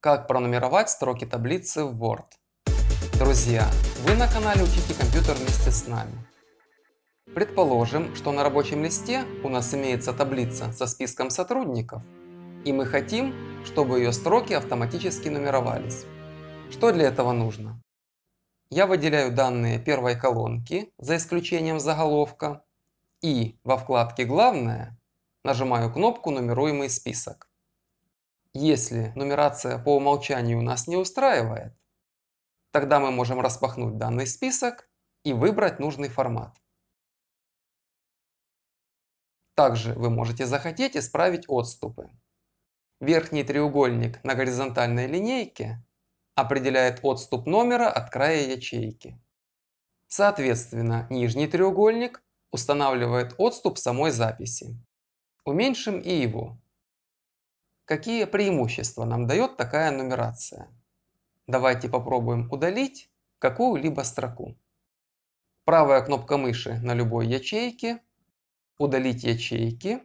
Как пронумеровать строки таблицы в Word. Друзья, вы на канале Учите компьютер вместе с нами. Предположим, что на рабочем листе у нас имеется таблица со списком сотрудников, и мы хотим, чтобы ее строки автоматически нумеровались. Что для этого нужно? Я выделяю данные первой колонки, за исключением заголовка, и во вкладке «Главное» нажимаю кнопку «Нумеруемый список». Если нумерация по умолчанию нас не устраивает, тогда мы можем распахнуть данный список и выбрать нужный формат. Также вы можете захотеть исправить отступы. Верхний треугольник на горизонтальной линейке определяет отступ номера от края ячейки. Соответственно, нижний треугольник устанавливает отступ самой записи. Уменьшим и его. Какие преимущества нам дает такая нумерация? Давайте попробуем удалить какую-либо строку. Правая кнопка мыши на любой ячейке, удалить ячейки,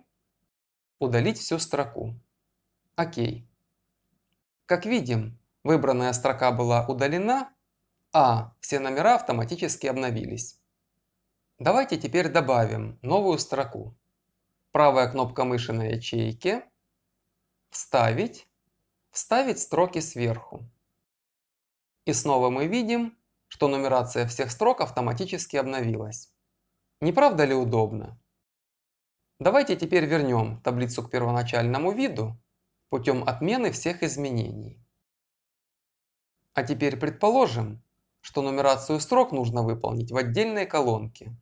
удалить всю строку. Окей. Как видим, выбранная строка была удалена, а все номера автоматически обновились. Давайте теперь добавим новую строку. Правая кнопка мыши на ячейке, «Вставить», «Вставить строки сверху». И снова мы видим, что нумерация всех строк автоматически обновилась. Не правда ли удобно? Давайте теперь вернем таблицу к первоначальному виду путем отмены всех изменений. А теперь предположим, что нумерацию строк нужно выполнить в отдельной колонке.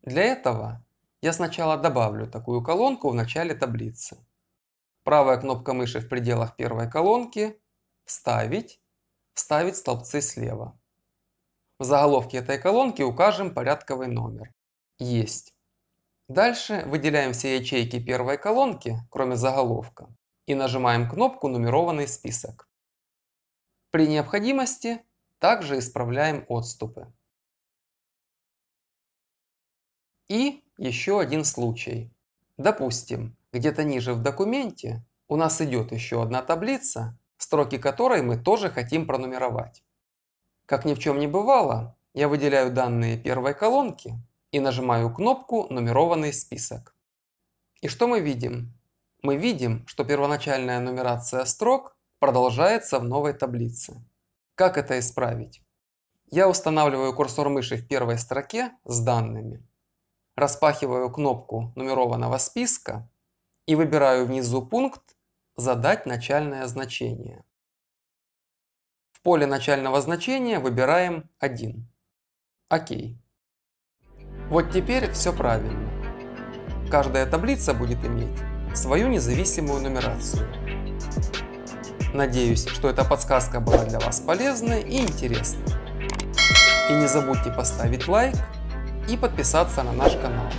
Для этого я сначала добавлю такую колонку в начале таблицы правая кнопка мыши в пределах первой колонки, вставить, вставить столбцы слева. В заголовке этой колонки укажем порядковый номер. Есть. Дальше выделяем все ячейки первой колонки, кроме заголовка, и нажимаем кнопку «Нумерованный список». При необходимости также исправляем отступы. И еще один случай. Допустим, где-то ниже в документе у нас идет еще одна таблица, строки которой мы тоже хотим пронумеровать. Как ни в чем не бывало, я выделяю данные первой колонки и нажимаю кнопку «Нумерованный список». И что мы видим? Мы видим, что первоначальная нумерация строк продолжается в новой таблице. Как это исправить? Я устанавливаю курсор мыши в первой строке с данными, распахиваю кнопку нумерованного списка и выбираю внизу пункт «Задать начальное значение». В поле начального значения выбираем 1. Окей. Вот теперь все правильно. Каждая таблица будет иметь свою независимую нумерацию. Надеюсь, что эта подсказка была для вас полезной и интересной. И не забудьте поставить лайк и подписаться на наш канал.